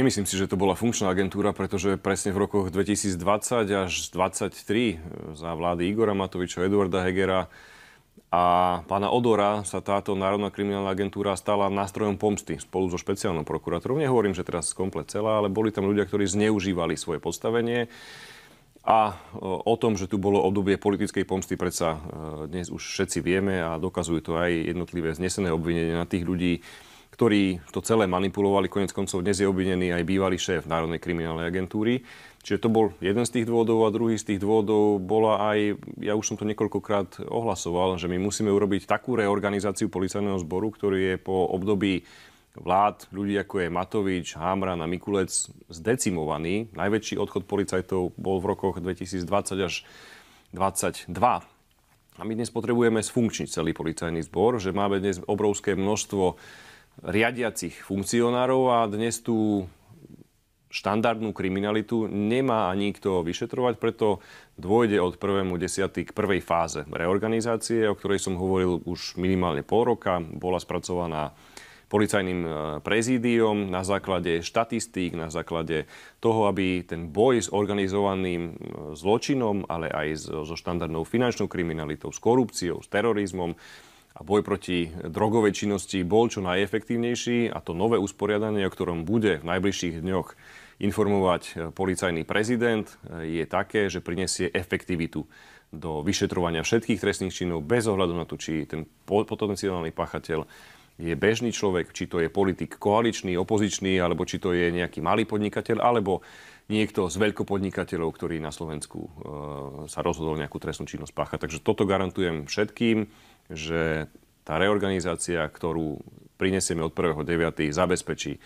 Nemyslím si, že to bola funkčná agentúra, pretože presne v rokoch 2020 až 2023 e, za vlády Igora Matoviča, Eduarda Hegera a pána Odora sa táto Národná kriminálna agentúra stala nástrojom pomsty spolu so špeciálnou prokurátorom. Nehovorím, že teraz komplet celá, ale boli tam ľudia, ktorí zneužívali svoje postavenie. A e, o tom, že tu bolo obdobie politickej pomsty, predsa e, dnes už všetci vieme a dokazujú to aj jednotlivé znesené obvinenia na tých ľudí, ktorí to celé manipulovali. Konec koncov dnes je obvinený aj bývalý šéf Národnej kriminálnej agentúry. Čiže to bol jeden z tých dôvodov a druhý z tých dôvodov bola aj, ja už som to niekoľkokrát ohlasoval, že my musíme urobiť takú reorganizáciu policajného zboru, ktorý je po období vlád, ľudí ako je Matovič, Hamran a Mikulec zdecimovaný. Najväčší odchod policajtov bol v rokoch 2020 až 2022. A my dnes potrebujeme sfunkčniť celý policajný zbor, že máme dnes obrovské množstvo riadiacich funkcionárov a dnes tú štandardnú kriminalitu nemá ani kto vyšetrovať, preto dôjde od 1.10. k prvej fáze reorganizácie, o ktorej som hovoril už minimálne pol roka. Bola spracovaná policajným e, prezídiom na základe štatistík, na základe toho, aby ten boj s organizovaným e, zločinom, ale aj so štandardnou finančnou kriminalitou, s korupciou, s terorizmom, a boj proti drogovej činnosti bol čo najefektívnejší a to nové usporiadanie, o ktorom bude v najbližších dňoch informovať e, policajný prezident, e, je také, že prinesie efektivitu do vyšetrovania všetkých trestných činov bez ohľadu na to, či ten potenciálny pachateľ je bežný človek, či to je politik koaličný, opozičný, alebo či to je nejaký malý podnikateľ, alebo niekto z veľkopodnikateľov, ktorý na Slovensku e, sa rozhodol nejakú trestnú činnosť páchať. Takže toto garantujem všetkým že tá reorganizácia, ktorú prinesieme od 1.9., zabezpečí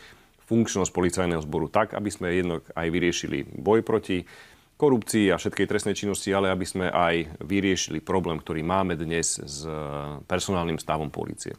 funkčnosť policajného zboru tak, aby sme jednak aj vyriešili boj proti korupcii a všetkej trestnej činnosti, ale aby sme aj vyriešili problém, ktorý máme dnes s eh, personálnym stavom policie.